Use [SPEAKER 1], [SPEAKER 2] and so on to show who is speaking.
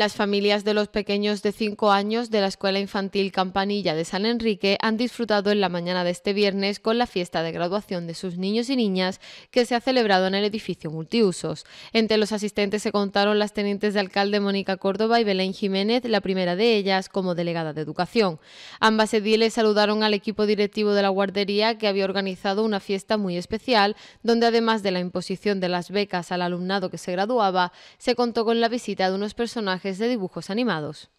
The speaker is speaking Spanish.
[SPEAKER 1] Las familias de los pequeños de 5 años de la Escuela Infantil Campanilla de San Enrique han disfrutado en la mañana de este viernes con la fiesta de graduación de sus niños y niñas que se ha celebrado en el edificio multiusos. Entre los asistentes se contaron las tenientes de alcalde Mónica Córdoba y Belén Jiménez, la primera de ellas como delegada de educación. Ambas ediles saludaron al equipo directivo de la guardería que había organizado una fiesta muy especial donde además de la imposición de las becas al alumnado que se graduaba, se contó con la visita de unos personajes de dibujos animados.